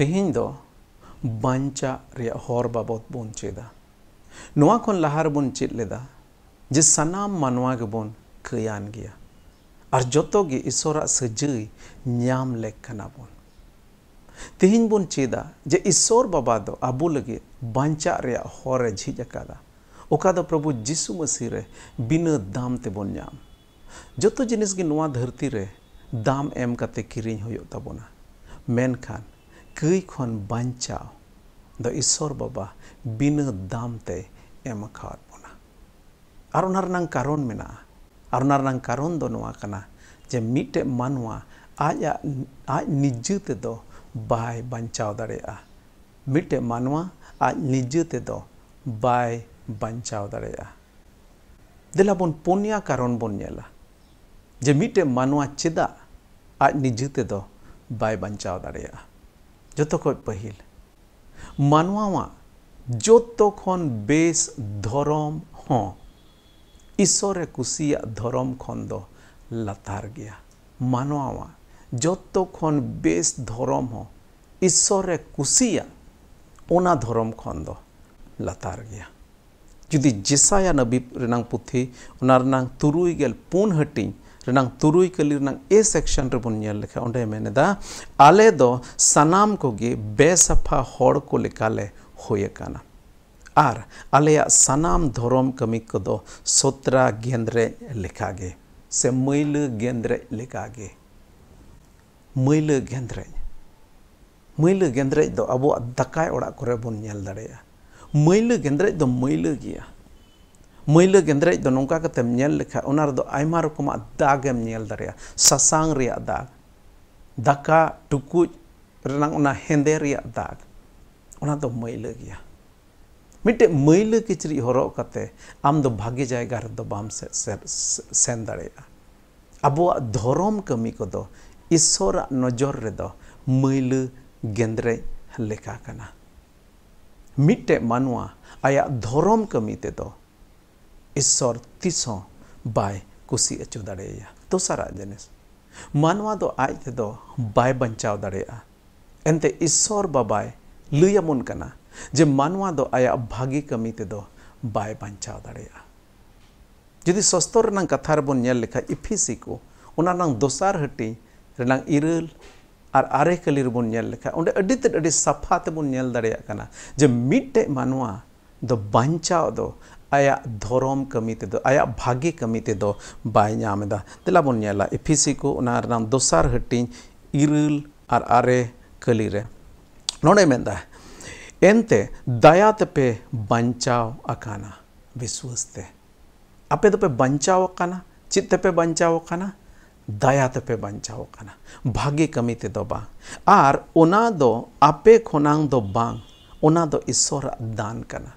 ᱛᱮᱦᱮᱧ ᱫᱚ ᱵᱟᱧᱪᱟᱜ ᱨᱮᱭᱟᱜ ᱦᱚᱨ ᱵᱟᱵᱚᱫ ᱵᱚᱱ ᱪᱮᱫᱟ ᱱᱚᱣᱟ ᱠᱷᱚᱱ ᱞᱟᱦᱟ ᱨᱮᱵᱚᱱ ᱪᱮᱫ ᱞᱮᱫᱟ ᱡᱮ ᱥᱟᱱᱟᱢ ᱢᱟᱱᱣᱟ ᱜᱮᱵᱚᱱ ᱠᱟᱹᱭᱟᱱ ᱜᱮᱭᱟ ᱟᱨ ᱡᱚᱛᱚ ᱜᱮ ᱤᱥᱥᱚᱨᱟᱜ ᱥᱟᱹᱡᱟᱹᱭ ᱧᱟᱢ ᱞᱮᱠ ᱠᱟᱱᱟ ᱵᱚᱱ ᱛᱮᱦᱮᱧ ᱵᱚᱱ ᱪᱮᱫᱟ ᱡᱮ ᱤᱥᱥᱚᱨ ᱵᱟᱵᱟ ᱫᱚ ᱟᱵᱚ ᱞᱟᱹᱜᱤᱫ ᱵᱟᱧᱪᱟᱜ ᱨᱮᱭᱟᱜ ᱦᱚᱨ ᱮ ᱡᱷᱤᱡ ᱟᱠᱟᱫᱟ ᱚᱠᱟ ᱫᱚ ᱯᱨᱚᱵᱷᱩ ᱡᱤᱥᱩ ᱢᱟᱹᱥᱤ ᱨᱮ ᱵᱤᱱᱟᱹ ᱫᱟᱢ ᱛᱮᱵᱚᱱ ᱧᱟᱢ ᱡᱚᱛᱚ ᱡᱤᱱᱤᱥ ᱜᱮ ᱱᱚᱣᱟ ᱫᱷᱟᱹᱨᱛᱤ ᱨᱮ ᱫᱟᱢ ᱮᱢ ᱠᱟᱛᱮ ᱠᱤᱨᱤᱧ ᱦᱩᱭᱩᱜ ᱛᱟᱵᱚᱱᱟ ᱢᱮᱱᱠᱷᱟᱱ ᱠᱟᱹᱭ ᱠᱷᱚᱱ ᱵᱟᱧᱪᱟᱣ ᱫᱚ ᱤᱥᱥᱚᱨ ᱵᱟᱵᱟ ᱵᱤᱱᱟᱹ ᱫᱟᱢ ᱛᱮ ᱮᱢ ᱟᱠᱟᱣᱟᱫ ᱵᱚᱱᱟ ᱟᱨ ᱚᱱᱟ ᱨᱮᱱᱟᱜ ᱠᱟᱨᱚᱱ ᱢᱮᱱᱟᱜᱼᱟ ᱟᱨ ᱚᱱᱟ ᱨᱮᱱᱟᱜ ᱠᱟᱨᱚᱱ ᱫᱚ ᱱᱚᱣᱟ ᱠᱟᱱᱟ ᱡᱮ ᱢᱤᱫᱴᱮᱡ ᱢᱟᱱᱣᱟ ᱟᱡᱟᱜ ᱟᱡ ᱱᱤᱡᱮ ᱛᱮᱫᱚ ᱵᱟᱭ ᱵᱟᱧᱪᱟᱣ ᱫᱟᱲᱮᱭᱟᱜᱼᱟ ᱢᱤᱫᱴᱮᱡ ᱢᱟᱱᱣᱟ ᱟᱡ ᱱᱤᱡᱮ ᱛᱮᱫᱚ ᱵᱟᱭ ᱵᱟᱧᱪᱟᱣ ᱫᱟᱲᱮᱭᱟᱜᱼᱟ ᱫᱮᱞᱟᱵᱚᱱ ᱯᱩᱱᱭᱟ ᱠᱟᱨᱚᱱ ᱵᱚᱱ ᱧᱮᱞᱟ ᱡᱮ ᱢᱤᱫᱴᱮᱡ ᱢᱟᱱᱣᱟ ᱪᱮᱫᱟᱜ ᱟᱡ ᱱᱤᱡᱮ ᱛᱮᱫᱚ ᱵᱟᱭ ᱵᱟᱧᱪᱟᱣ ᱫᱟᱲᱮᱭᱟᱜᱼᱟ ᱡᱚᱛᱚ ᱠᱷᱚᱡ ᱯᱟᱹᱦᱤᱞ ᱢᱟᱱᱣᱟᱣᱟᱜ ᱡᱚᱛᱚ ᱠᱷᱚᱱ ᱵᱮᱥ ᱫᱷᱚᱨᱚᱢ ᱦᱚᱸ ᱤᱥᱚᱨᱮ ᱠᱩᱥᱤᱭᱟᱜ ᱫᱷᱚᱨᱚᱢ ᱠᱷᱚᱱ ᱫᱚ ᱞᱟᱛᱟᱨ ᱜᱮᱭᱟ ᱢᱟᱱᱣᱟᱣᱟᱜ ᱡᱚᱛᱚ ᱠᱷᱚᱱ ᱵᱮᱥ ᱫᱷᱚᱨᱚᱢ ᱦᱚᱸ ᱤᱥᱚᱨᱮ ᱠᱩᱥᱤᱭᱟᱜ ᱚᱱᱟ ᱫᱷᱚᱨᱚᱢ ᱠᱷᱚᱱ ᱫᱚ ᱞᱟᱛᱟᱨ ᱜᱮᱭᱟ ᱡᱩᱫᱤ ᱡᱮᱥᱟᱭᱟ ᱱᱟᱵᱤ ᱨᱮᱱᱟᱝ ᱯᱩᱛᱷᱤ ᱚᱱᱟ ᱨᱮᱱᱟᱝ ᱛᱩᱨᱩᱭ ᱜᱮᱞ ᱯᱩᱱ ᱦᱟᱹᱴᱤᱧ renang turui kali renang A section rebun nyel lekha onde meneda ale do sanam koge besafa hor ko lekale hoyekana ᱟᱨ ᱟᱞᱮᱭᱟᱜ ᱥᱟᱱᱟᱢ ᱫᱷᱚᱨᱚᱢ ᱠᱟᱹᱢᱤ ᱠᱚᱫᱚ ᱥᱚᱛᱨᱟ ᱜᱮᱸᱫᱽᱨᱮᱡ ᱞᱮᱠᱟᱜᱮ ᱥᱮ ᱢᱟᱹᱭᱞᱟᱹ ᱜᱮᱸᱫᱽᱨᱮᱡ ᱞᱮᱠᱟᱜᱮ ᱢᱟᱹᱭᱞᱟᱹ ᱜᱮᱸᱫᱽᱨᱮᱡ ᱢᱟᱹᱭᱞᱟᱹ ᱜᱮᱸᱫᱽᱨᱮᱡ ᱫᱚ ᱟᱵᱚᱣᱟᱜ ᱫᱟᱠᱟᱭ ᱚᱲᱟᱜ ᱠᱚᱨᱮ ᱵᱚᱱ ᱧᱮᱞ ᱫᱟᱲᱮᱭᱟᱜᱼᱟ ᱢᱟᱹᱭᱞᱟᱹ ᱜᱮᱸᱫᱽᱨᱮᱡ ᱫᱚ ᱢᱟᱹᱭᱞᱟᱹ ᱜᱮᱭᱟ मैला गेंद्रेज नौका रकम दाग एम नेल दरिया ससांग रे दाग दाका टुकुज हेंदे दाग ओना गया मिटे मैला किचरी हरो आम भागे जायगा रे सेन दरिया कमी को दो ईश्वर नजर रे दो गेंद्रेज लेखा कना मानवा आया धरम कमी ते ᱤᱥᱥᱚᱨ ᱛᱤᱥ ᱦᱚᱸ ᱵᱟᱭ ᱠᱩᱥᱤ ᱦᱚᱪᱚ ᱫᱟᱲᱮᱭᱟᱭᱟ ᱫᱚᱥᱟᱨᱟᱜ ᱡᱤᱱᱤᱥ ᱢᱟᱱᱣᱟ ᱫᱚ ᱟᱡ ᱛᱮᱫᱚ ᱵᱟᱭ ᱵᱟᱧᱪᱟᱣ ᱫᱟᱲᱮᱭᱟᱜᱼᱟ ᱮᱱᱛᱮ ᱤᱥᱥᱚᱨ ᱵᱟᱵᱟᱭ ᱞᱟᱹᱭ ᱟᱵᱚᱱ ᱠᱟᱱᱟ ᱡᱮ ᱢᱟᱱᱣᱟ ᱫᱚ ᱟᱭᱟᱜ ᱵᱷᱟᱹᱜᱤ ᱠᱟᱹᱢᱤ ᱛᱮᱫᱚ ᱵᱟᱭ ᱵᱟᱧᱪᱟᱣ ᱫᱟᱲᱮᱭᱟᱜᱼᱟ ᱡᱩᱫᱤ ᱥᱚᱥᱛᱚ ᱨᱮᱱᱟᱜ ᱠᱟᱛᱷᱟ ᱨᱮᱵᱚᱱ ᱧᱮᱞ ᱞᱮᱠᱷᱟᱡ ᱤᱯᱷᱤᱥᱤ ᱠᱚ ᱚᱱᱟ ᱨᱮᱱᱟᱜ ᱫᱚᱥᱟᱨ ᱦᱟᱹᱴᱤᱧ ᱨᱮᱱᱟᱜ ᱤᱨᱟᱹᱞ ᱟᱨ ᱟᱨᱮ ᱠᱟᱹᱞᱤ ᱨᱮᱵᱚᱱ ᱧᱮᱞ ᱞᱮᱠᱷᱟᱡ ᱚᱸᱰᱮ ᱟᱹᱰᱤ ᱛᱮᱫ ᱟᱹᱰᱤ ᱥᱟᱯᱷᱟ ᱛᱮᱵᱚᱱ ᱧᱮᱞ ᱫᱟᱲᱮᱭᱟᱜ ᱠᱟᱱᱟ ᱡᱮ ᱢᱤᱫᱴᱮᱡ ᱢᱟᱱᱣᱟ ᱫᱚ ᱵᱟᱧᱪᱟᱣ ᱫᱚ आया धरम कमी ते आया भागे कमी ते बाय नाम तेला बन एफिसी को दसार हटी इरल और आरे कली रे एनते दया तपे बंचाव अकाना विश्वास ते आपे तो पे बंचाव अकाना चित्त दया तपे बंचाव भागे कमी ते दो बा आपे खोनांग दो ईश्वर दान करना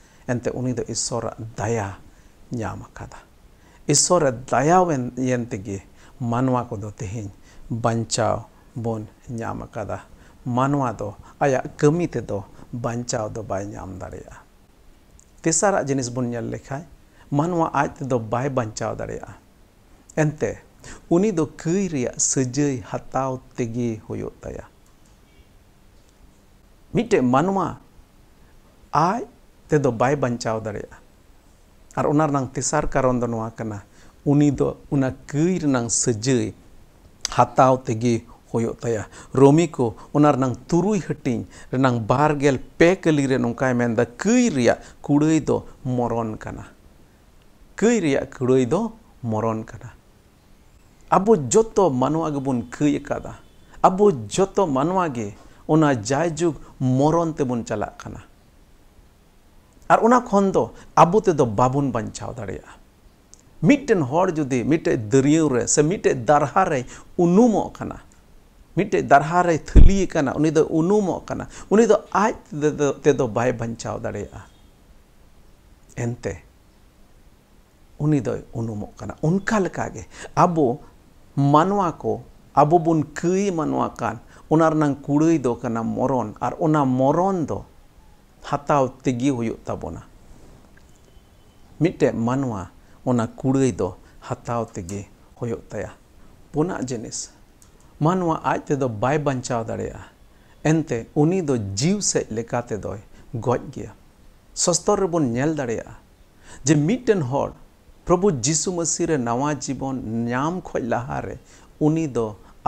एनते ईश्वर दया नाम ईश्वर दया मानवा को तेहन बचाव बनाम मानवा दो आया कमी तेद बचाव दाम देसार जिनिस बनखा मानवा आज तेद बचाव दाते कई सजय हत्या तगे होटे मानवा आज ᱛᱮᱫᱚ ᱵᱟᱭ ᱵᱟᱧᱪᱟᱣ ᱫᱟᱲᱮᱭᱟᱜᱼᱟ ᱟᱨ ᱚᱱᱟ ᱨᱮᱱᱟᱝ ᱛᱮᱥᱟᱨ ᱠᱟᱨᱚᱱ ᱫᱚ ᱱᱚᱣᱟ ᱠᱟᱱᱟ ᱩᱱᱤ ᱫᱚ ᱚᱱᱟ ᱠᱟᱹᱭ ᱨᱮᱱᱟᱝ ᱥᱟᱹᱡᱟᱹᱭ ᱦᱟᱛᱟᱣ ᱛᱮᱜᱮ ᱦᱩᱭᱩᱜ ᱛᱟᱭᱟ ᱨᱚᱢᱤ ᱠᱚ ᱚᱱᱟ ᱨᱮᱱᱟᱝ ᱛᱩᱨᱩᱭ ᱦᱟᱹᱴᱤᱧ ᱨᱮᱱᱟᱝ ᱵᱟᱨᱜᱮᱞ ᱯᱮ ᱠᱟᱹᱞᱤ ᱨᱮ ᱱᱚᱝᱠᱟᱭ ᱢᱮᱱᱫᱟ ᱠᱟᱹᱭ ᱨᱮᱭᱟᱜ ᱠᱩᱲᱟᱹᱭ ᱫᱚ ᱢᱚᱨᱚᱱ ᱠᱟᱱᱟ ᱠᱟᱹᱭ ᱨᱮᱭᱟᱜ ᱠᱩᱲᱟᱹᱭ ᱫᱚ ᱢᱚᱨᱚᱱ ᱠᱟᱱᱟ ᱟᱵᱚ ᱡᱚᱛᱚ ᱢᱟᱱᱣᱟ ᱜᱮᱵᱚᱱ ᱠᱟᱹᱭ ᱟᱠᱟᱫᱟ ᱟᱵᱚ ᱡᱚᱛᱚ ᱢᱟᱱᱣᱟ ᱜᱮ ᱚᱱᱟ ᱡᱟᱭᱡᱩᱜᱽ ᱢᱚᱨᱚᱱ ᱛᱮᱵᱚᱱ ᱪᱟᱞᱟᱜ ᱠᱟᱱᱟ और उना खन दो अब ते दो बाबुन बचाव दाड़ा मिट्टन हर जुदी मिट्टे दरियो रे से मिट्टे दारहा रे उनुमो कना मिट्टे दारहा रे कना उनी दो उनुमो कना उनी दो आज ते दो बाय बचाव दाड़ा एनते उनी दो उनुमो कना उनका लगा गे अब मानवा को अब बुन कई मानवा कान उनार नंग कुड़ई दो कना मोरन और उना दो हताव तेगी होना मिट्टे मानवा कुड़ हताव तेगे होना जिनिस मानवा आज तेद बै बचाव दाते जीव सकते गज गए शस्तर रेल दे मिट्टन प्रभु जीशु मसी नवा जीवन नाम खज लहारे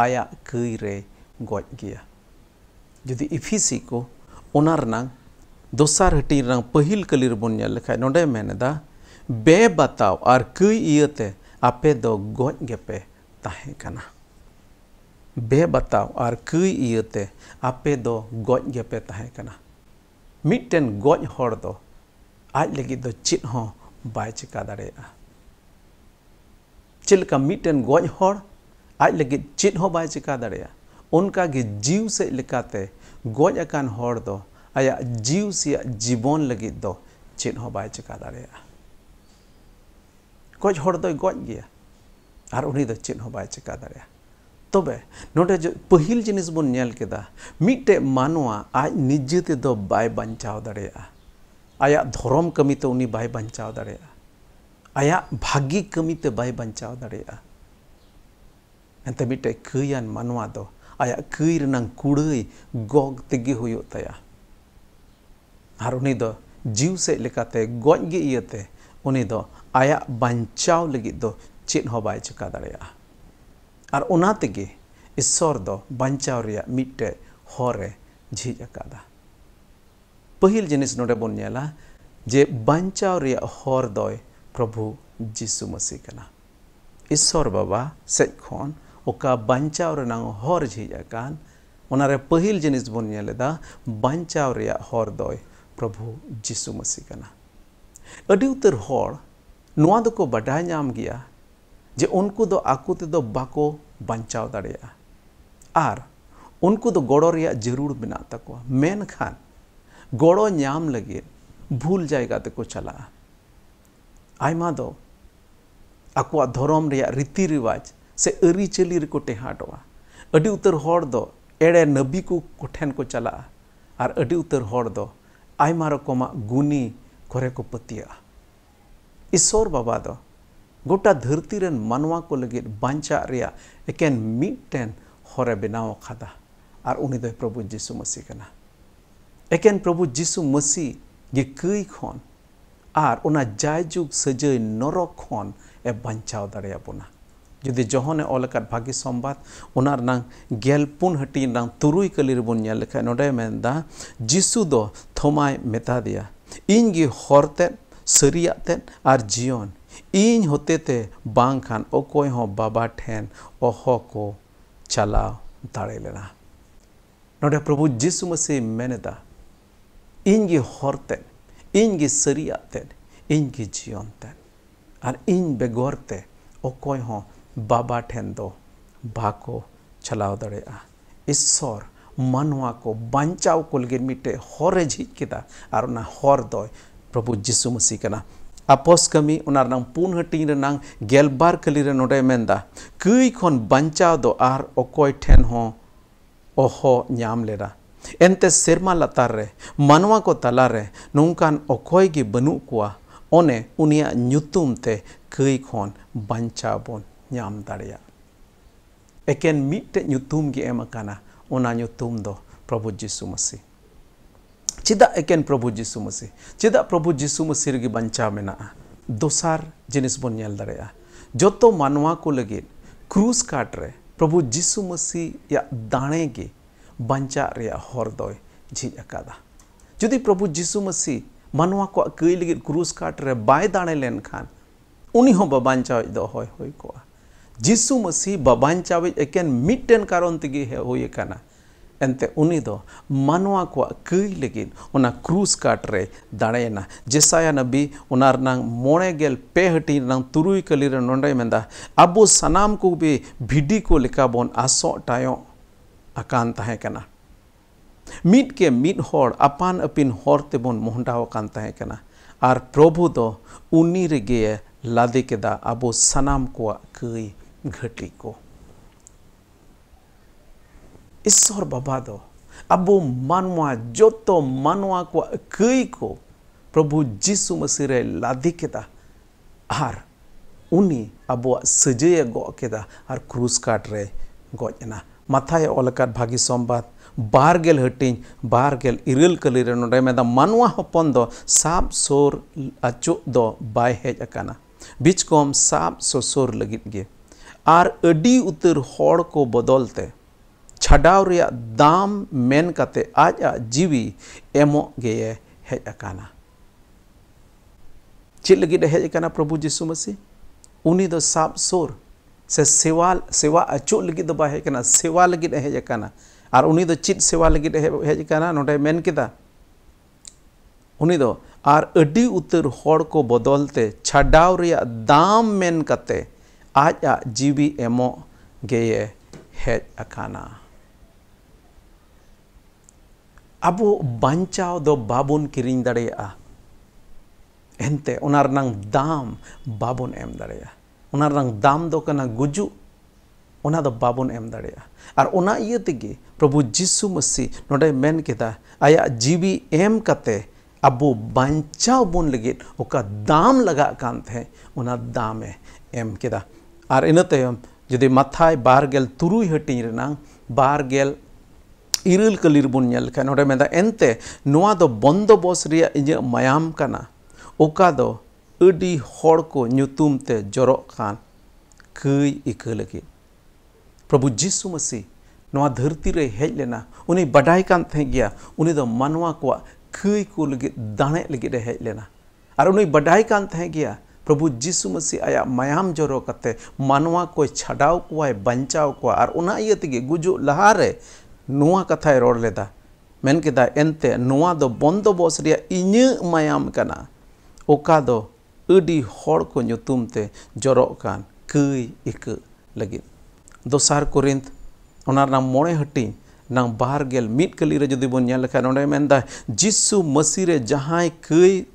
आया कई रे गज गया जुदी इफिसी को दोसार हटी पहल कलिर बन ना बे बताव और कई इयते आपे दो गज गेपे ताहे बे बताव और कई इयते आपे दो गज गेपे ताहे कना गज हर दो आज लगी दो चित हो बाय चिका दाड़ेगा चलका मिटन गज हर आज लगी चित हो बाय चिका दाड़ेगा उनका जीव से गज अकान हर दो आया जीव से जीवन लगे दो चेन हो बाय चका दारे आ गज होड़ दो गोज गया आर उन्हीं दो चेन हो बाय चका दारे आ तो बे नोटे जो पहिल जिनिस बोन बन के दा मीटे मानुआ आज निज्जते ते दो बाय बंचाव दारे आ आया धर्म कमी तो उन्हीं बाय बंचाव दारे आ आया भागी कमी ते बाय बंचाव दारे आ ऐंतमीटे कई अन मानुआ दो आया कई रनंग कुड़ई गोग तिग्गी हुई होता तया और उन जीव सजते गजगे इते आया बचाव लगे चेद बै चिका दाग ईश्वर बचाव मिट्टे हर झिज अका पहल जिनिस ना बोला जे बचाव हर द प्रभु जीशु मसीह ईश्वर बाबा सज बचाव हर झिज पहल जिनिस बोले बचाव हर द प्रभु जीशु मसीह उतर को नाम गया जे उनको दो आकु तेद बाको बचाव आर उनको दो गड़ो रिया जरूर बना मेन खान गड़ो नाम लगे भूल जैगा तक तो चला आयमा दो आकुआ धरम रीति रिवाज से अरी चाली रेको टेहाटवा अडी उतर हर दो एड़े नबी को ठेन को चला आर अडी उतर हर दो ᱟᱭᱢᱟ ᱨᱚᱠᱚᱢᱟᱜ ᱜᱩᱱᱤ ᱠᱚᱨᱮ ᱠᱚ ᱯᱟᱹᱛᱭᱟᱹᱜᱼᱟ ᱤᱥᱥᱚᱨ ᱵᱟᱵᱟ ᱫᱚ ᱜᱚᱴᱟ ᱫᱷᱟᱹᱨᱛᱤ ᱨᱮᱱ ᱢᱟᱱᱣᱟ ᱠᱚ ᱞᱟᱹᱜᱤᱫ ᱵᱟᱧᱪᱟᱜ ᱨᱮᱭᱟᱜ ᱮᱠᱮᱱ ᱢᱤᱫᱴᱮᱱ ᱦᱚᱨᱮ ᱵᱮᱱᱟᱣ ᱟᱠᱟᱫᱟ ᱟᱨ ᱩᱱᱤ ᱫᱚᱭ ᱯᱨᱚᱵᱷᱩ ᱡᱤᱥᱩ ᱢᱟᱹᱥᱤ ᱠᱟᱱᱟ ᱮᱠᱮᱱ ᱯᱨᱚᱵᱷᱩ ᱡᱤᱥᱩ ᱢᱟᱹᱥᱤ ᱜᱮ ᱠᱟᱹᱭ ᱠᱷᱚᱱ ᱟᱨ ᱚᱱᱟ ᱡᱟᱭᱡᱩᱜᱽ ᱥᱟᱹᱡᱟᱹᱭ ᱱᱚᱨᱚᱠ ᱠᱷᱚᱱ ᱮ ᱵᱟᱧᱪᱟᱣ ᱫᱟᱲᱮᱭᱟᱵᱚᱱᱟ जुदी जहन अलका भागी संबाद उना गेलपुन हटी तुरु कली रेबन नोडे जीशु दो थमाय मेता इनगे हरते सरियाते और जीवन इन हते खान बाबा ठेन अह को चला दड़ेलना ना प्रभु जीशु मसीह मेदा इनगे हरते इनगे सरियाते इनगे जीवन तेन और इन बेगरते बाबा ठेन दो बाको चलाव दड़े ईश्वर मानवा को बाचाव कुलगिन मिट्टे हरे झिजा और प्रभु जीशु मसीह का आपोस कमी पुन हटिंग गलबार खाली ना कई खन बाचाव ठेन हो नाम लेना एनते सेरमा लतारे मानवा को तलारे नौकान अखयी बनू को अने उनते कई खन बाचाव बन दिया एकेन मिट्टे एमकाना उनुतुमद प्रभु जीशु मसी चेदा एके प्रभु जीशु मसी चेदा प्रभु जीशु मसी रे बचा मे दसार जिस बन दो मानवा को लगे क्रूस काटरे प्रभु जीशु मसी दाणे के बचा हर दय झिज अका जदि प्रभु जीशु मसी मानवा को कई लगे क्रूस काटरे बै दाणे लेन खान उन बचा दो हई हो जीशु मसीह बाबाचावज एकेन मिट्टन कारण तक होना एनते मानवा को कई लगिन क्रूस काट रे दाड़ेना जेसाया नबी उना रनांग पे हटी रनांग तुरुई कली ना अब सनाम को भी भिडी को लेका बन आसो टायो अकान तहे के मीट होड़ अपान अपिन होर ते बोन मोहंडाव कान प्रभु तो उनी रे लादे केदा अब सनाम को कई घटी को ईश्वर बाबा दो अब मानवा जो तो मानवा को कई को प्रभु जीशु मसीह रे लादी केदा आर उनी अब सजे गदा और क्रूस काट रे गजना माथाय ओलकात भागी संबाद बारगेल हटिंग बारगेल इरल कली रे नोडे मेदा मानवा हपन दो साब सोर अचो दो बाय हेज अकाना बीच कोम साब सोसोर लगित गे ᱟᱨ ᱟᱹᱰᱤ ᱩᱛᱟᱹᱨ ᱦᱚᱲ ᱠᱚ ᱵᱚᱫᱚᱞ ᱛᱮ ᱪᱷᱟᱰᱟᱣ ᱨᱮᱭᱟᱜ ᱫᱟᱢ ᱢᱮᱱ ᱠᱟᱛᱮ ᱟᱡᱟᱜ ᱡᱤᱣᱤ ᱮᱢᱚᱜ ᱜᱮᱭᱮ ᱦᱮᱡ ᱟᱠᱟᱱᱟ ᱪᱮᱫ ᱞᱟᱹᱜᱤᱫ ᱮ ᱦᱮᱡ ᱟᱠᱟᱱᱟ ᱯᱨᱚᱵᱷᱩ ᱡᱤᱥᱩ ᱢᱟᱹᱥᱤ ᱩᱱᱤ ᱫᱚ ᱥᱟᱵ ᱥᱳᱨ ᱥᱮ ᱥᱮᱣᱟ ᱥᱮᱣᱟ ᱟᱪᱚᱜ ᱞᱟᱹᱜᱤᱫ ᱫᱚ ᱵᱟᱭ ᱦᱮᱡ ᱟᱠᱟᱱᱟ ᱥᱮᱣᱟ ᱞᱟᱹᱜᱤᱫ ᱮ ᱦᱮᱡ ᱟᱠᱟᱱᱟ ᱟᱨ ᱩᱱᱤ ᱫᱚ ᱪᱮᱫ ᱥᱮᱣᱟ ᱞᱟᱹᱜᱤᱫ ᱮ ᱦᱮᱡ ᱟᱠᱟᱱᱟ ᱱᱚᱰᱮ ᱢᱮᱱ ᱠᱮᱫᱟ ᱩᱱᱤ ᱫᱚ ᱟᱨ ᱟᱹᱰᱤ ᱩᱛᱟᱹᱨ ᱦᱚᱲ ᱠᱚ ᱵᱚᱫᱚᱞ ᱛᱮ ᱪᱷᱟᱰᱟᱣ ᱨᱮᱭᱟᱜ ᱫᱟᱢ ᱢᱮᱱ ᱠᱟᱛᱮ आज आ जीवी एमो गे हेज अकाना अब बचाव दो बाबन किरिंग दड़िया दाम बाबन एम दड़िया दाम दो गुजू ᱚᱱᱟ ᱫᱚ ᱵᱟᱵᱚᱱ ᱮᱢ ᱫᱟᱲᱮᱭᱟᱜᱼᱟ ᱟᱨ ᱚᱱᱟ ᱤᱭᱟᱹ ᱛᱮᱜᱮ ᱯᱨᱚᱵᱷᱩ ᱡᱤᱥᱩ ᱢᱟᱹᱥᱤ ᱱᱚᱰᱮ ᱢᱮᱱ ᱠᱮᱫᱟ ᱟᱭᱟᱜ ᱡᱤᱣᱤ ᱮᱢ ᱠᱟᱛᱮ ᱟᱵᱚ ᱵᱟᱧᱪᱟᱣ ᱵᱚᱱ ᱞᱟᱹᱜᱤᱫ ᱚᱠᱟ ᱫᱟᱢ ᱞᱟᱜᱟᱜ ᱠᱟᱱ ᱛᱟᱦᱮᱸ ᱚᱱᱟ और इन तयम जुदी माथाय बारगेल तुरु हटी रेनांग बारगेल इरल कलिर बुन ना एनते बंदोबस रिया मायाम कना अडी जरो खान कई इक लगे प्रभु यीशु मसी धरती रे हेज लेना उन बडाय मानवा को कई को लगे दाणे लगे रे लेना और उन बडाय प्रभु जीशु मसीह आया मायाम जरो करते मानवा को छड़ाव को बचाव को और गुजु लहारे नुआ कथा रोड लेदा मन के एनते नुआ दो बंदो बोस मायाम कना ओका दो अडी होड़ को ते जोरो कई इक लगी दोसार कुरिंद मोड़े हटी ना बारगेल मीट कली जुदी बन नेल जीशु मसीह रे कई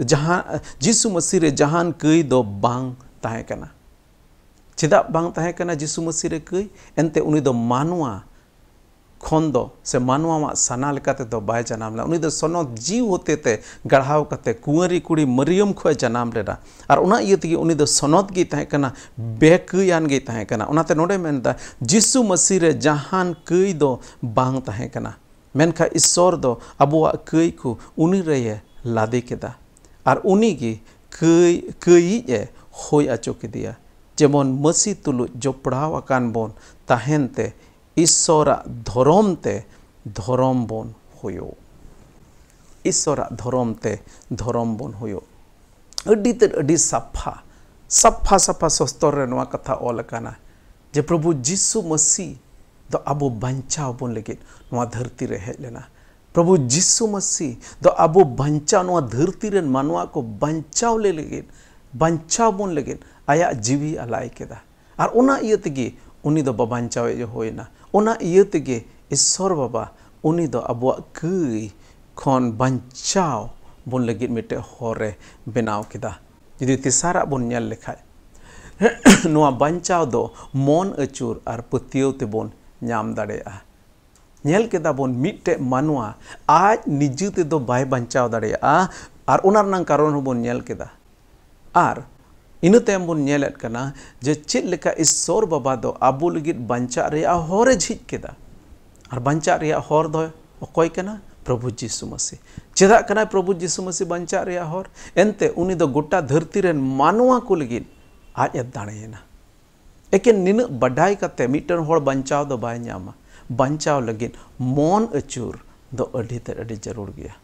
जहाँ जीशु मसीह रे जहान कई दो बांग ताहे कना चेदा बांग ताहे कना जीशु मसीह रे कई एनते उनी दो मानवा खन दो से मानवा साना लेकाते दो बाय जनाम लेना उनी दो सनो जीव होते ते गढ़ाव कते कुंवरी कुड़ी मरियम खो जनाम लेना और उना ये तगी उनी दो सनोद गी ताहे कना बेकयान गी ताहे कना उनाते नोडे मेनदा जीशु मसीह रे जहान कई दो बांग ताहे कना मेनखा ईश्वर दो अबुआ कई को उनी रे लादे केदा और उन्हीं की कई होई आचो किदिया जेमन मसी तुलु जोपड़ाव अकान बोन ताहन ते ईश्वरा धर्म ते धर्म बोन होयो ईश्वरा धर्म ते धर्म बोन साफा साफा साफा सस्तर रे कथा ऑल जे प्रभु जीसु मसी दो अब बचाव बोन लगे धरती रे लेना प्रभु जीशु मसी दो अब बचा धरती मानवा को बचाव ले लगे बचाव बन लगे आया जीवी अलाय के और होना इतने ईश्वर बाबा उनबा कई खचाव बन लगे मिट्टे हे बनाव के जी तेसार बन लेखा बचाव मन अचुर और पतियव तेबन दाड़ा ᱧেলকে দা বন মিটে মানুৱা আজি নিজুতে দ বাই বંચাও দৰিয়া আৰু উনৰন কাৰণ হবন ᱧেলকে দা আৰু ইনতে আম বন ᱧেলতকনা যে চি লিখা ইসور ববা দ আবুল গিত বંચা ৰেয়া hore ঝিকে দা আৰু বંચা ৰেয়া hore দক কয় কেনা প্ৰভু যিসু মসি জেদা কেনা প্ৰভু যিসু মসি বંચা ৰেয়া hore এনতে উনি দ গোটা ধৰতী ৰেন মানুৱা কুলগিন আজি দণয়েনা একেন নিন বডাই কাতে মিটৰ হৰ বંચাও দ বাই নামা ᱵᱟᱧᱪᱟᱣ ᱞᱟᱹᱜᱤᱫ ᱢᱚᱱ ᱟᱹᱪᱩᱨ ᱫᱚ ᱟᱹᱰᱤ ᱛᱮᱫ ᱟᱹᱰᱤ ᱡᱟᱹᱨᱩᱲ ᱜᱮᱭᱟ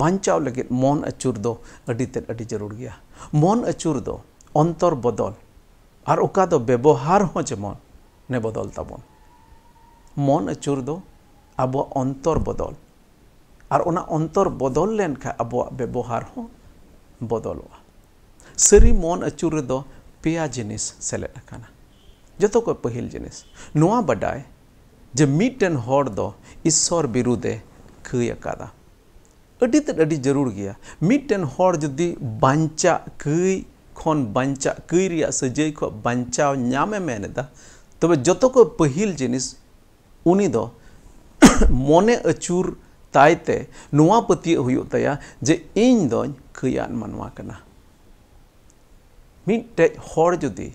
ᱵᱟᱧᱪᱟᱣ ᱞᱟᱹᱜᱤᱫ ᱢᱚᱱ ᱟᱹᱪᱩᱨ ᱫᱚ ᱟᱹᱰᱤ ᱛᱮᱫ ᱟᱹᱰᱤ ᱡᱟᱹᱨᱩᱲ ᱜᱮᱭᱟ ᱢᱚᱱ ᱟᱹᱪᱩᱨ ᱫᱚ ᱚᱱᱛᱚᱨ ᱵᱚᱫᱚᱞ ᱟᱨ ᱚᱠᱟ ᱫᱚ ᱵᱮᱵᱚᱦᱟᱨ ᱦᱚᱸ ᱡᱮᱢᱚᱱ ᱱᱮ ᱵᱚᱫᱚᱞ ᱛᱟᱵᱚᱱ ᱢᱚᱱ ᱟᱹᱪᱩᱨ ᱫᱚ ᱟᱵᱚᱣᱟᱜ ᱚᱱᱛᱚᱨ ᱵᱚᱫᱚᱞ ᱟᱨ ᱚᱱᱟ ᱚᱱᱛᱚᱨ ᱵᱚᱫᱚᱞ ᱞᱮᱱᱠᱷᱟᱱ ᱟᱵᱚᱣᱟᱜ ᱵᱮᱵᱚᱦᱟᱨ ᱦᱚᱸ ᱵᱚᱫᱚᱞᱚᱜᱼᱟ ᱥᱟᱹᱨᱤ ᱢᱚᱱ ᱟᱹᱪᱩᱨ ᱨᱮᱫᱚ ᱯᱮᱭᱟ ᱡᱤᱱᱤᱥ ᱥᱮᱞᱮᱫ ᱟᱠᱟᱱᱟ जो को पहल जिनिस बाडा जे मीटन दो ईश्वर बिरुदे कई अकादा अडी तद अडी जरूर गया मीटन हर जदि बांचा कई खन बांचा कई रिया सजय ख बांचा न्यामे मेनेदा तबे जो को पहल जिनिस उनी दो मोने अचूर तायते नुआ पतिए हुयो तया जे इन दो कयान मनवा कना मीटे हर जदि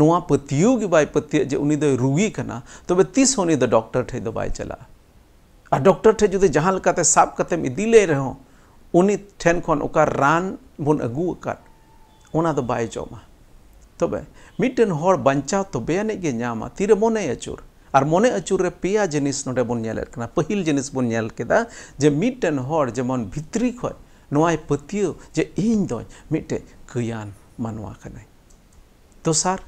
नोआ पतियोग बाय पतिया जे उनी दो रुगी कना तो तीस डॉक्टर ठे दो बाय चला आ डॉक्टर ठे जुदी जहाँ लकाते साफ कतेम इदी ले रहो उनी ठेन रान बन अगु कर ओना दो बाय जोमा तबे तो मिटन होर बंचाव तबे तो ने गे न्यामा तीरे मोने और मने अचूर रे पेया जिनिस नोडे बुन पहिल जिनिस बुन नेल जे मिटन जेमन भित्री खय नोआय जे इन दो मिटे कयान मानवा कनाई दोसार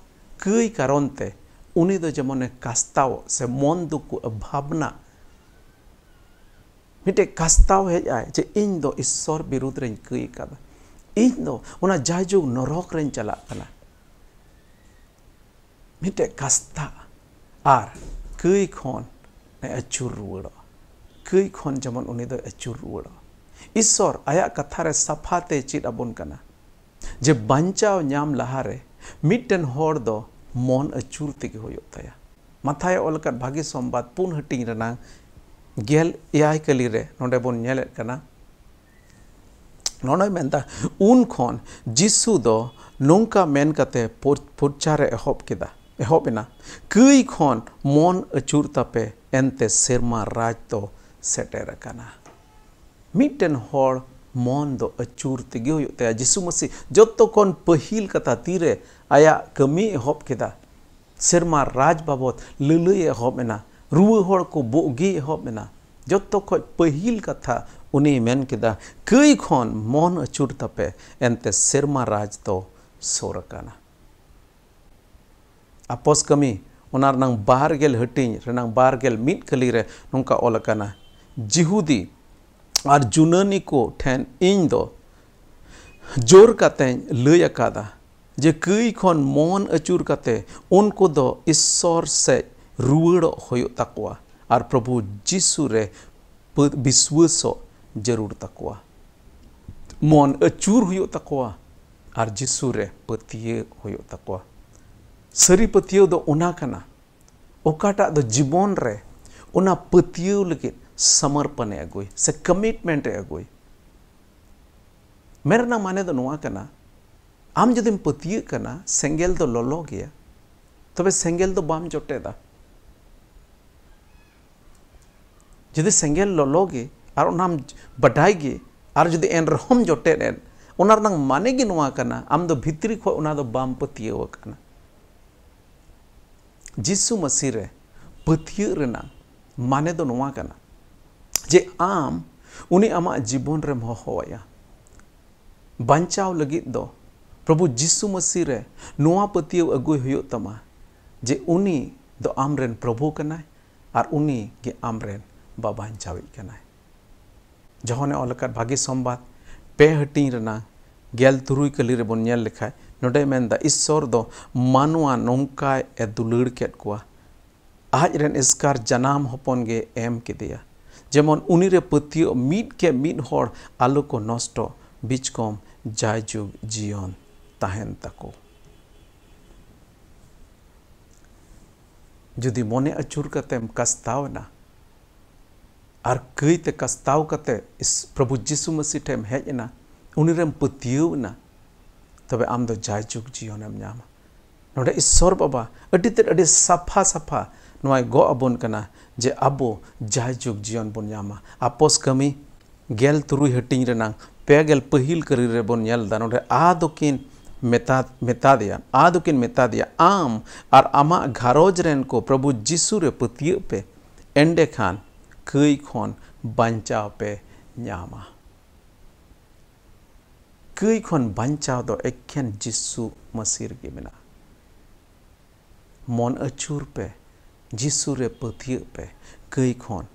कई कारण उन्हीं जेमन कस्ताव से मन दुख भावना मिटे कस्ताव हे जे इन दो ईश्वर विरुद्ध रही कई का इन दो जायजुग नरक चलना मिटे कस्ता और कई खन अचुर रुआड़ कई खन जेमन अचुर रुआड़ ईश्वर आया कथा रे साफाते चिट अब जे बचाव नाम लहारे मिट्टन दो मन अचूर तेगे होता माथाय ऑल कर भागे संबाद पुन हटिंग गल एय कली ना बन ना उन खन जीशु नौका मन प्रचार एहबेना कई खन मन अचूर तपे एनते सेरमा राज तो सेटर मिट्टन मन दो अचूर तेगे होता है जीशु मसीह जो तो पहिल कथा तीरें आया कमी एहब के सेमा राज बाबद लुलई एहब मेना को बोगे एहब जो तो खज पहल कथा उन कई खन मन अचूर तपे एनते सेमा राज तो सोर आपस कमी बारगेल हटिंग बारगेल मिद खाली नौका ओलकाना जिहुदी और जुनानी को ठेन इन दो जोर कत लैका जे कई खन मन अचुर उनको दो ईश्वर से रुआड़ो आर प्रभु जीशुरे विश्वास जरूर तक मन अचुर आर जीशुरे पतिया सारी पतियाना ओकाटा दो जीवन रे उना पतियाव लगे समर्पण आगु से कमिटमेंट आगु मेरना माने दो नुआ कना आम जदिम पतना सेंगल तो ललो गए तब तो सेंगल तो बाम जटेदा जदि सेंगल ललो गए बाढ़ाई और जो एन जटे एन माने आम दो तो भित्री खा तो बाम पतना जीशु मसीह पतना माने तो करना। जे आम उन्हीं आम जीवन रेम हहोया बाचाव लगी दो प्रभु जीशु मसीह रे नोआ पतियो जे उनी दो आमरेन प्रभु कनाय और उनी के आमरेन बाबा चावे कनाय जहने ऑलकार भागे संवाद पे हटिंग गल गेल तुरुई कली रे लेखा नेल नोडे मेन दा ईश्वर दो मानवा नौकाय ए दुलड़ के कोआ आज रेन इसकार जनाम हपन गे एम के दिया जेमन उनी रे पतियो मीट के मीट होड़ आलो को नष्ट बीच कम जाय जुग जीवन जुदी मने अचूर कतेम कस्तावना और कईते कस्ताव कते इस प्रभु जीशु मसीह ठेम हजना उन पतवना तब आम दो तो जाय जुग जीवन नाम ना ईश्वर बाबा अटीत साफा साफा नवा गो अबन करना जे अब जाय जुग जीवन बन आपोस कमी गल तुरु हटिंग पेगल पहल कारी बोल ना आदिन मेतादिया आदुकिन मेतादिया आम और आम गारोजन को प्रभु जीशुरे पतियो पे एंडे खान कई खन बचाव पे नामा कई खन बचा दो एखन जीशु मसीर के मन अचूर पे जीशुरे पतियो पे कई खन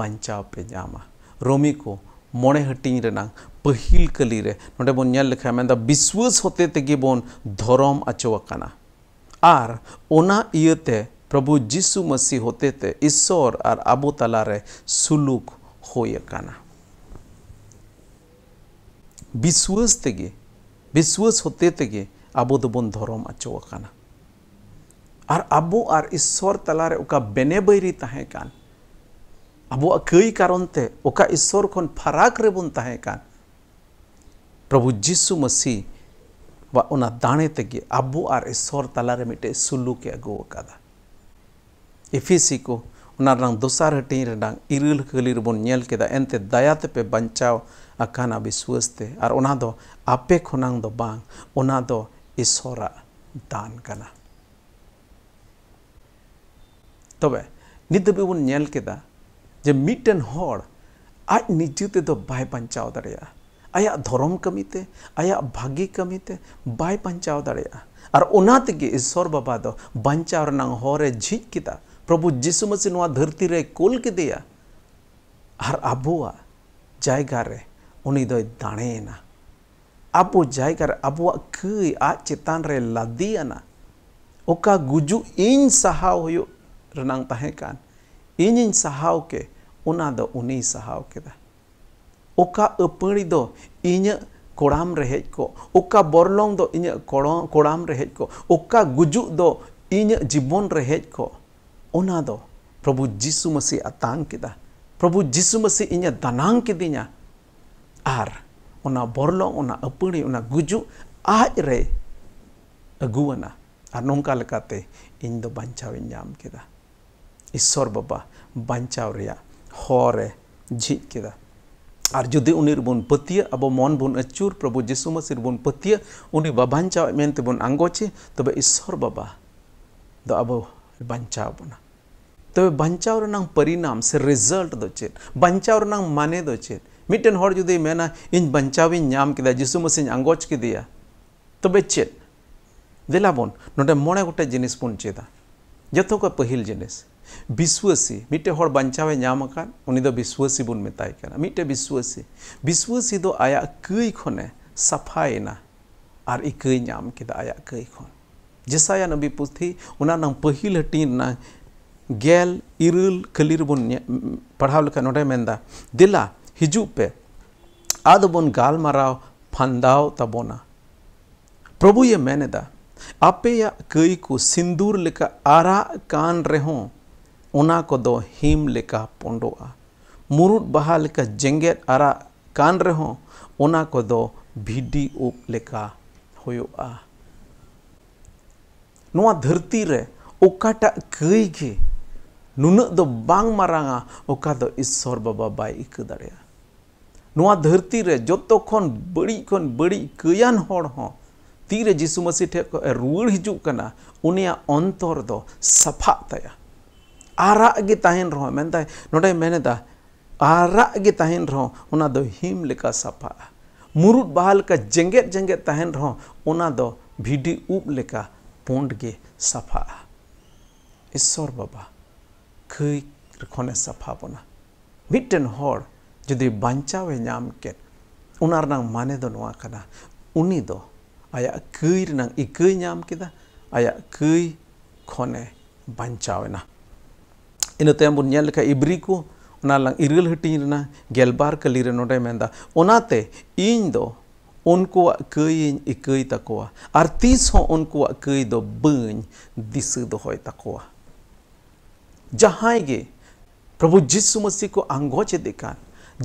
बचा पे नामा रोमी को मोड़े हटिंग पहिल ᱠᱟᱹᱞᱤ ᱨᱮ ᱱᱚᱰᱮ ᱵᱚᱱ ᱧᱮᱞ ᱞᱮᱠᱷᱟᱱ ᱢᱮᱱᱫᱟ ᱵᱤᱥᱣᱟᱹᱥ ᱦᱚᱛᱮ ᱛᱮᱜᱮ ᱵᱚᱱ प्रभु जीशु मसीह होते ईश्वर और अब तलारे सुलूक होना विश्वास विश्वास होते तेगे धरम अचोकाना और आबो और ईश्वर तलारे बने बैरी तहेकान आबो कई कारण ते ईश्वर खन फराक रे तहेकान प्रभु जीशु मसी वा दाणे तेगे अब और ईश्वर तलारे मिट्टे सुलू के अगुका इफिसी को दसार हटिंग इरल खाली बोल के एनते दया तेपे बचाव अखान विश्वास आपे खुना ईश्वर दान का तब निबन जे मिट्टन आज निजे तो बै बचाव दाया आया धरम कमी ते आया भागे कमी ते बाय बचाव दागे ईश्वर बाबा दो बचाव हे झिज के प्रभु जीशु मसी धरती रे कुल कदे और अब जगार दाड़ेना अब जगार अब कई आज चितान रे लादीना ओका गुजु इन सहाव होना इन सहाव के उना सहाव केदा ओका अपणी दो इन्हें कोड़ाम रहे को ओका बरलोंग दो इन्हें को ओका दो इन्हें जीवन रहे को प्रभु जीसु मसीह अतांग प्रभु जीसु मसीह इन्हें दानांग किदिना आर ओना बरलोंग गुजु आज रे अगुवना आर नोंका इन दो बंचावे नाम ईश्वर बाबा बंचाव रिया होरे और जुदी उन पतिया अब मन बन आचुर प्रभु जीशु मसीह बन पतिया उन्हें बाचावे मनते बन आंगोचे तब ईश्वर बाबा दो अब बाचाव बना तब बाचाव परिणाम से रिजल्ट दो चे बाचाव माने दो चे मिट्टन हर जुदी मेना इन बाचावी नाम के जीशु मसीह आंगोच के दिया तब चे दिला बन ना मोड़े गोटे जिनिस बन चेदा जो का पहल जिनिस विश्वासी मिट्टे हर बचावे नाम उन्हीं विश्वासी बन मताये मिट्टे विश्वासी विश्वासी आया कई खने साफाएना और इकई नाम आया कई खन जेसाया नबी पुथी उना पहल हटीन गल इल खलीर बन पढ़ाव ना दिला हिजू पे आद बन गालमाराव फांदाव तबोना प्रभु ये मेनेदा आपे कई को सिंदूर लेका आरा कान रहों ओना को हिम लेका पोंडोआ मुरुद बहा लेका जेंगेद आरा कान रहो ओना को दो भिडी उप लेका होयोआ नुआ धरती रे ओकाटा कई के नुना दो बांग मारांगा ओका दो ईश्वर बाबा बाय इक दड़या नुआ धरती रे जत्तो खन बड़ी खन बड़ी कयान होड़ हो तीरे जीसु मसीह ठे को हिजुकना उनिया अंतर दो सफा तया आरागे तहन रहो मनता नोडे मेनेदा आरागे तहन रहो उना दो हिम लेका सफा मुरुद बाल का जेंगे जेंगे तहन रहो उना दो भिडी उप लेका पोंड गे सफा ईश्वर बाबा कई रखने बोना बना मिटन हर जदि बांचावे नाम के उनार नाम माने दो नोआ कना उनी दो आया कई रनांग इकई नाम केदा आया कई खने बांचावेना इन तयम इबरी लेखा इब्री को इरल हटिंग गलबार कली नोडे इन दो उनको कई इकई तक और तीस उनको कई दो बन दिस जहां गे प्रभु जीशु मसीह को आंगो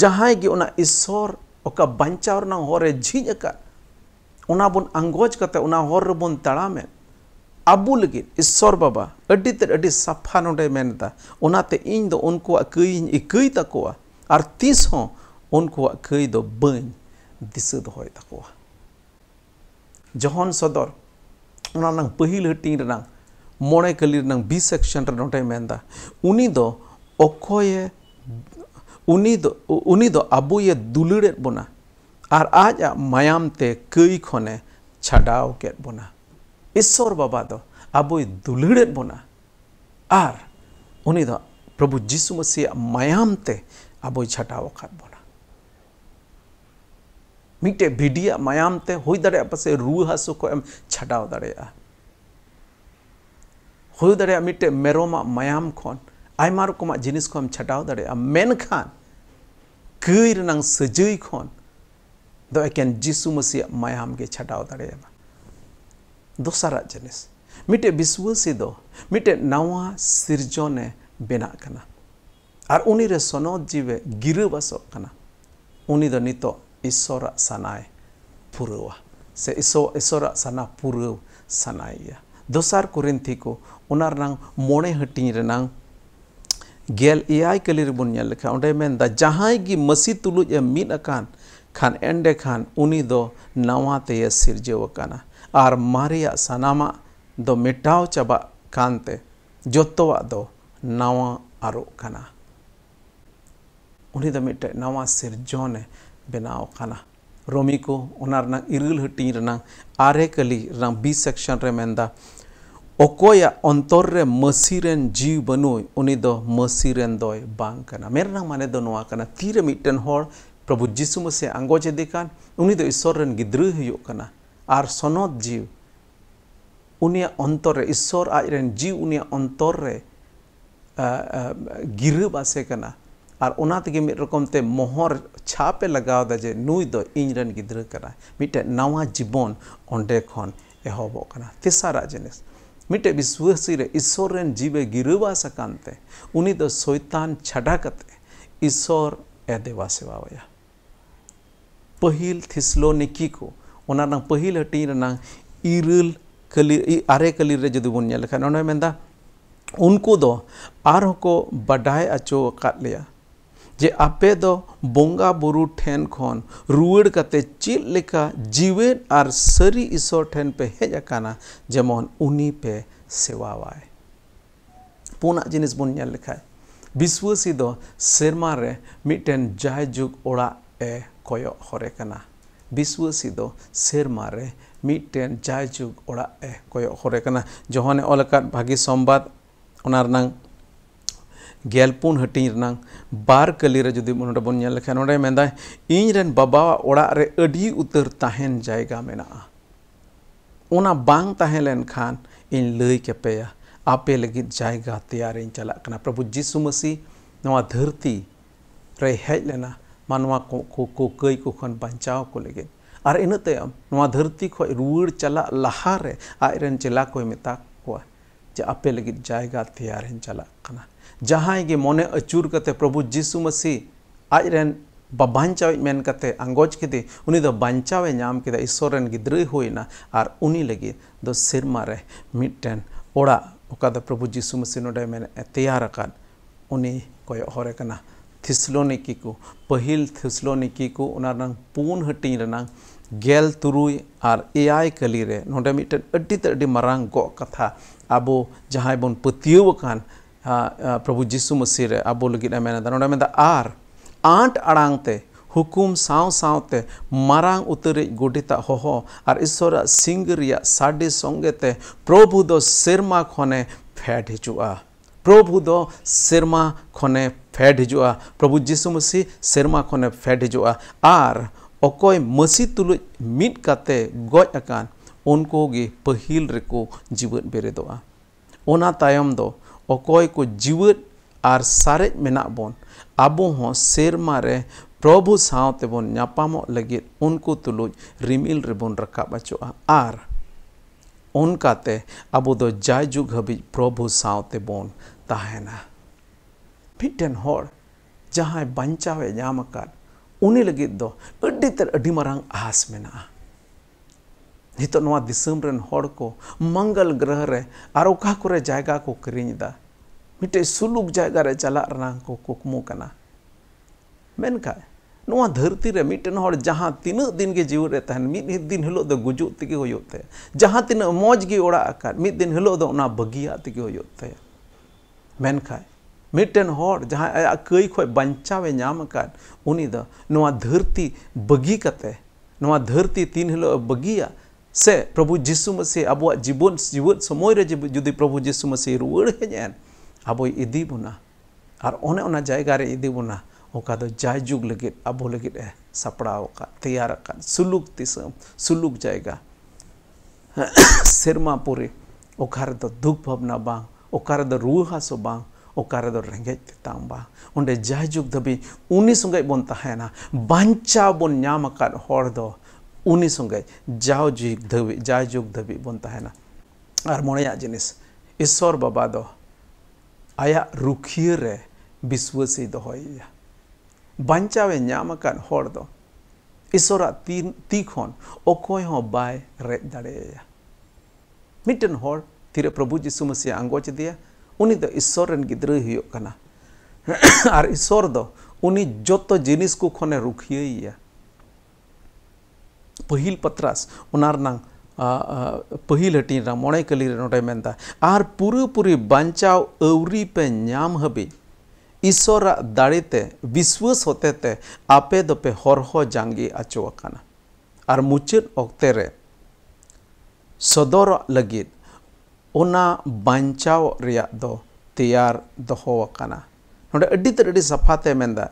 जहाँ गे ईश्वर अका बंचाव झिज बन आंगोज करते हर होर बन अब लगे ईश्वर बाबा साफा नोडे उनाते इन दो उनको कईन इकई तको और तीस हों उनको कई दो बन दिस दहय तको जहन सदर उना पहिल हटिंग मोड़े कली बी सेक्शन नोडे मनता उनी दो उनी दो उनी दो दुलड़े बोना और आज मायाम ते कई खने छाड़ा के बोना ईश्वर बाबा दो तो अब दुलड़े बोना आर उनी दो तो प्रभु जीशु मसीह मायाम ते अब छटाव खात बोना मिटे भिडिया मायाम ते हो दरे पासे रू हासु को एम छटाव दरे आ होई दरे मिटे मेरोमा मायाम खोन आयमा रकमा जिनिस को एम छटाव दरे आ मेनखान कई रनंग सजई खोन दो तो एक जीशु मसीह मायाम के छटाव दरे आ ᱫᱚᱥᱟᱨᱟᱜ ᱡᱤᱱᱤᱥ ᱢᱤᱫᱴᱮᱡ ᱵᱤᱥᱣᱟᱹᱥᱤ ᱫᱚ ᱢᱤᱫᱴᱮᱡ ᱱᱟᱣᱟ ᱥᱤᱨᱡᱚᱱᱮ ᱵᱮᱱᱟᱜ ᱠᱟᱱᱟ ᱟᱨ ᱩᱱᱤᱨᱮ ᱥᱚᱱᱚᱛ ᱡᱤᱵᱮ ᱜᱤᱨᱟᱹᱵᱟᱥᱚᱜ ᱠᱟᱱᱟ ᱩᱱᱤ ᱫᱚ ᱱᱤᱛᱚᱜ ᱤᱥᱥᱚᱨᱟᱜ ᱥᱟᱱᱟᱭ ᱯᱩᱨᱟᱹᱣᱟ ᱥᱮ ᱤᱥᱥᱚᱨᱟᱜ ᱥᱟᱱᱟ ᱯᱩᱨᱟᱹᱣ ᱥᱟᱱᱟᱭᱮᱭᱟ ᱫᱚᱥᱟᱨ ᱠᱚᱨᱤᱱᱛᱷᱤ ᱠᱚ ᱚᱱᱟ ᱨᱮᱱᱟᱝ ᱢᱚᱬᱮ ᱦᱟᱹᱴᱤᱧ ᱨᱮᱱᱟᱝ ᱜᱮᱞ ᱮᱭᱟᱭ ᱠᱟᱹᱞᱤ ᱨᱮᱵᱚᱱ ᱧᱮᱞ ᱞᱮᱠᱷᱟᱱ ᱚᱸᱰᱮ ᱢᱮᱱᱫᱟ ᱡᱟᱦᱟᱸᱭ ᱜᱮ ᱢᱟᱹᱥᱤ ᱛᱩᱞᱩᱡ ᱮ ᱢᱤᱫ ᱟᱠᱟᱱ खान एंडे खान उनी दो नवा तेय सिरजेव काना आर मारिया सनामा दो मिटाव चबा कानते जोतोवा दो नवा आरो काना उनी दो मिटे नवा सिरजोने बनाओ काना रोमी को उनार नंग इरुल हटीर नंग आरे कली रंग बी सेक्शन रे मेंदा ओकोया अंतर रे मसीरेन जीव बनुई उनी दो मसीरेन दोय बांग काना मेरना माने दो नवा तीर मिटन होड़ प्रभु जीशु मसी आंगोज एदे कान उनी ईश्वर रन गिद्र सनद जीव उनिया अंतर रे ईश्वर आज जीव उनिया अंतर रे गिर और उनाते मिद रकम मोहर छापे लगाव जे नुई दो इन रन मिटे नवा जीवन ओंडे खन एहबो तेसारा जिनिस मिटे विश्वासी रे ईश्वर रन जीवे गिरवा सकते उनी दो शैतान छाड़ा ईश्वर ए देवा सेवाया पहल थीसलोनिकी को पहिल हटी इरल कली आरे कली रे जो बोलखान उनदा उनको दो आर को बाडा अचो लिया जे आपे दो बंगा बुरु ठेन खन रुआड़ करते चलका जीवन और सरी ईश्वर ठेन पे हजना जेमन उन्नी पे सेवाए पुना जिन बोलखा विश्वासी सेरमा रे मिटेन जाय जुग ओड़ा ᱠᱚᱭᱚᱜ ᱦᱚᱨᱮ ᱠᱟᱱᱟ विश्वासी सेरमारे मिट्टन जायजुग ओड़े कयग हरेकना जहन अलकान भागी संबाद गेलपुन हटी बार कली जुदी नोडे बन लेखान बाबा उतर तहन जगह मेना बांग तहलेन खान इन लई आपे लगी जगह तैयार चलाकना प्रभु जीसु मसी धरती रे मानवा को को कई को खन बचाव को लगे और इन तम धरती खो रुआड़ चला लहारे आज चेला को मता को जे आपे लगे जगह तैयार चलना जहां मने अचूर करते प्रभु जीशु मसीह आजन बांचाव मन आंगज आंगोज के बांचाव नाम ईश्वर गिद्र होना और उनी लगे दो सिरमा रे मिटन ओड़ा प्रभु जीशु मसीह नोडे तैयार उन्हीं उनी कयहरे थिस्लोनिकी को पहल थिस्लोनिकी को पुन हटी गल रनां तुरुई और एय कली ना नोडे मिटन अड्डी गो कथा अब जहाँ बन पतियव प्रभु यीशु मसीह अब आबो लगिद मेनदा नोडे हुकुम साव सावते मारांग उतरे गोडिता होहो और ईश्वर सिंग रिया साडे संगेते प्रभु दो सिरमा खने फेड हिचुआ प्रभु दो सिरमा खने फेड हज प्रभु जीशु मसीह सेरमा खन फैट और अक मसी तुलुज मिट कते गज अकान उनको गे पहिल रेको जीवन बेरे ओना तायम दो अकय को जीवन आर सारे मेना बोन आबो हो सेरमा रे प्रभु साउते बोन नापामो लगे उनको तुलुज रिमिल रे बोन रखा बचो आर उनकाते अबो दो जाय जुग हबी प्रभु साउते बोन ताहेना ᱢᱤᱫᱴᱮᱱ ᱦᱚᱲ ᱡᱟᱦᱟᱸᱭ ᱵᱟᱧᱪᱟᱣᱮ ᱧᱟᱢ ᱟᱠᱟᱫ ᱩᱱᱤ ᱞᱟᱹᱜᱤᱫ ᱫᱚ ᱟᱹᱰᱤ ᱛᱮᱫ ᱟᱹᱰᱤ ᱢᱟᱨᱟᱝ ᱟᱥ ᱢᱮᱱᱟᱜᱼᱟ ᱱᱤᱛᱚᱜ ᱱᱚᱣᱟ ᱫᱤᱥᱚᱢ ᱨᱮᱱ ᱦᱚᱲ ᱠᱚ ᱢᱚᱝᱜᱚᱞ ᱜᱨᱚᱦᱚ ᱨᱮ ᱟᱨ ᱚᱠᱟ ᱠᱚᱨᱮ ᱡᱟᱭᱜᱟ ᱠᱚ ᱠᱤᱨᱤᱧᱮᱫᱟ ᱢᱤᱫᱴᱮᱡ ᱥᱩᱞᱩᱠ ᱡᱟᱭᱜᱟ ᱨᱮ ᱪᱟᱞᱟᱜ ᱨᱮᱱᱟᱜ ᱠᱚ ᱠᱩᱠᱢᱩ ᱠᱟᱱᱟ ᱢᱮᱱᱠᱷᱟᱱ ᱱᱚᱣᱟ ᱫᱷᱟᱹᱨᱛᱤ ᱨᱮ ᱢᱤᱫᱴᱮᱱ ᱦᱚᱲ ᱡᱟᱦᱟᱸ ᱛᱤᱱᱟᱹᱜ ᱫᱤᱱ ᱜᱮ ᱡᱤᱣᱮᱫ ᱨᱮ ᱛᱟᱦᱮᱱ ᱢᱤᱫ ᱫᱤᱱ ᱦᱤᱞᱳᱜ ᱫᱚ ᱜᱩᱡᱩᱜ ᱛᱮᱜᱮ ᱦᱩᱭᱩᱜ ᱛᱟᱭᱟ ᱡᱟᱦᱟᱸ ᱛᱤᱱᱟᱹᱜ ᱢᱚᱡᱽ ᱜᱮ ᱚᱲᱟᱜ ᱟᱠᱟᱫ ᱢᱤᱫ ᱫᱤᱱ ᱦᱤᱞᱳᱜ ᱫᱚ ᱚᱱᱟ ᱵᱟᱹᱜᱤᱭᱟᱜ ᱛᱮᱜᱮ ᱦᱩᱭᱩᱜ ᱛᱟᱭᱟ ᱢᱮᱱᱠᱷᱟᱱ मिट्टन हर जहाँ कई खो बचावे नाम धरती बगी कते धरती तीन हिलोग बगिया से प्रभु जीशु मसीह अब जीवन जीवन समय जुदी प्रभु जीशु मसीह रुआड़ हजन अब इदीबना और अने जैगारे इदीबना ओका जुग लगे अब लगे ए सापड़ा तैयार सुलूक तिसम सुलूक जैगा सेरमा पुरी ओका दुख भावना बांग ओका रुआ हासो बांग ओकार रेगेज तताम बाे जै जुग धाबी उनी संगे बोन बचा बोनाम उनी संगे जाओ जुग धाबी जै जुग धाबी बोन और मोड़ जिन ईश्वर बाबा दो आया रुखिया विश्वास दया बचाव नाम ईश्वर तीन ती खय बै रेज दड़े मिट्टन तीर प्रभु जीशु मसीह आंगोजे उनी ईश्वर रेन गिद्र और ईश्वर दो उनी तो जिनिस को खोने रुखिए या पहिल पत्रास उनार नांग पहिल हटीन रंग मोड़े कली नोटे मेंदा आर पूरी पूरी बंचाव अवरी पे न्याम हबी ईश्वर दाड़ीते विश्वास होते ते आपे दो पे हर हो जांगी अचो कना और मुचाद अक्ते रे सदर लगी ᱚᱱᱟ तैयार ᱨᱮᱭᱟᱜ ᱫᱚ ᱛᱮᱭᱟᱨ ᱫᱚᱦᱚ ᱟᱠᱟᱱᱟ ᱱᱚᱰᱮ ᱟᱹᱰᱤ ᱛᱮᱫ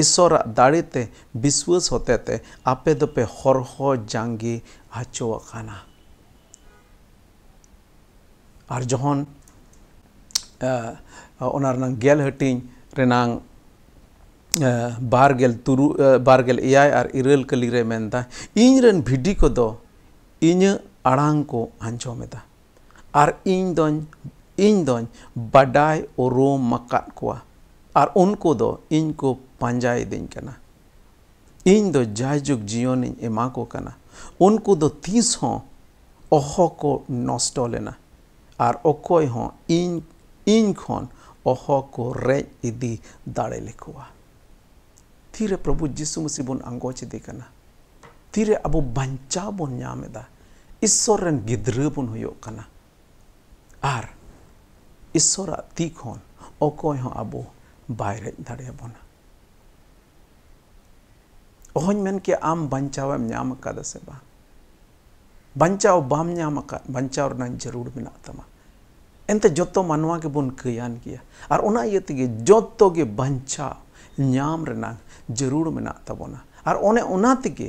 ईश्वर दाड़ते विश्वास होते आपे दोपे हरहो जांगी हचोकाना और जहन ओना गेल हटिंग रेनांग बारगेल तुरु बारगेल एय और इरल कली इन भिडी को दो आड़ आड़ांग को आंजोमेदा ᱟᱨ ᱤᱧ ᱫᱚᱧ ᱤᱧ ᱫᱚᱧ ᱵᱟᱰᱟᱭ ᱩᱨᱩᱢ ᱟᱠᱟᱫ ᱠᱚᱣᱟ ᱟᱨ ᱩᱱᱠᱩ ᱫᱚ ᱤᱧ ᱠᱚ ᱯᱟᱸᱡᱟᱭᱤᱫᱤᱧ ᱠᱟᱱᱟ ᱤᱧ ᱫᱚ ᱡᱟᱭᱡᱩᱜᱽ ᱡᱤᱭᱚᱱᱤᱧ ᱮᱢᱟ ᱠᱚ ᱠᱟᱱᱟ ᱩᱱᱠᱩ ᱫᱚ ᱛᱤᱥ ᱦᱚᱸ ᱚᱦᱚ ᱠᱚ ᱱᱚᱥᱴᱚ ᱞᱮᱱᱟ ᱟᱨ ᱚᱠᱚᱭ ᱦᱚᱸ ᱤᱧ ᱤᱧ ᱠᱷᱚᱱ ᱚᱦᱚ ᱠᱚ ᱨᱮᱡ ᱤᱫᱤ ᱫᱟᱲᱮ ᱞᱮᱠᱚᱣᱟ ᱛᱤᱨᱮ ᱯᱨᱚᱵᱷᱩ ᱡᱤᱥᱩ ᱢᱚᱥᱤ ᱵᱚᱱ ᱟᱸᱜᱚᱪ ᱮᱫᱮ ᱠᱟᱱᱟ ᱛᱤᱨᱮ ᱟᱵᱚ ᱵᱟᱧᱪᱟᱣ ᱵᱚᱱ ᱧᱟᱢ ᱮᱫᱟ ᱤᱥᱥᱚᱨ ᱨᱮᱱ ᱜᱤᱫᱽᱨᱟᱹ ᱵᱚᱱ ᱦᱩᱭᱩᱜ ᱠᱟᱱᱟ ᱟᱨ ᱤᱥᱥᱚᱨᱟᱜ ᱛᱤ ᱠᱷᱚᱱ ᱚᱠᱚᱭ ᱦᱚᱸ ᱟᱵᱚ ᱵᱟᱭ ᱨᱮᱡ ᱫᱟᱲᱮᱭᱟᱵᱚᱱᱟ ᱚᱦᱚᱧ ᱢᱮᱱ ᱠᱮᱭᱟ ᱟᱢ ᱵᱟᱧᱪᱟᱣᱮᱢ ᱧᱟᱢ ᱟᱠᱟᱫᱟ ᱥᱮ ᱵᱟᱝ ᱵᱟᱧᱪᱟᱣ ᱵᱟᱢ ᱧᱟᱢ ᱟᱠᱟᱫ ᱵᱟᱧᱪᱟᱣ ᱨᱮᱱᱟᱜ ᱡᱟᱹᱨᱩᱲ ᱢᱮᱱᱟᱜ ᱛᱟᱢᱟ ᱮᱱᱛᱮ ᱡᱚᱛᱚ ᱢᱟᱱᱣᱟ ᱜᱮᱵᱚᱱ ᱠᱟᱹᱭᱟᱱ ᱜᱮᱭᱟ ᱟᱨ ᱚᱱᱟ ᱤᱭᱟᱹ ᱛᱮᱜᱮ ᱡᱚᱛᱚ ᱜᱮ ᱵᱟᱧᱪᱟᱣ ᱧᱟᱢ ᱨᱮᱱᱟᱜ ᱡᱟᱹᱨᱩᱲ ᱢᱮᱱᱟᱜ ᱛᱟᱵᱚᱱᱟ ᱟᱨ ᱚᱱᱮ ᱚᱱᱟ ᱛᱮᱜᱮ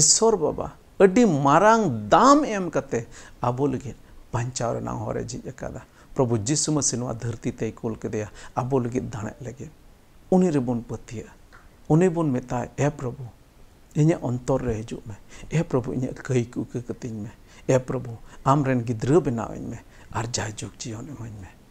ᱤᱥᱥᱚᱨ ᱵᱟᱵᱟ ᱟᱹᱰᱤ ᱢᱟᱨᱟᱝ ᱫᱟᱢ ᱮᱢ ᱠᱟᱛᱮ ᱟᱵᱚ ᱞᱟᱹᱜᱤᱫ बांचावना हर झिजा प्रभु जीशु मसीह धरती तय कुल के अब दाणे लगे उन्नी रेबन पतनी बन मेता ए प्रभु इं अंतर हजू में ए प्रभु इं कई कुकती में ए प्रभु आम गिद्रा बनाव में और जय जुग जीवन इमें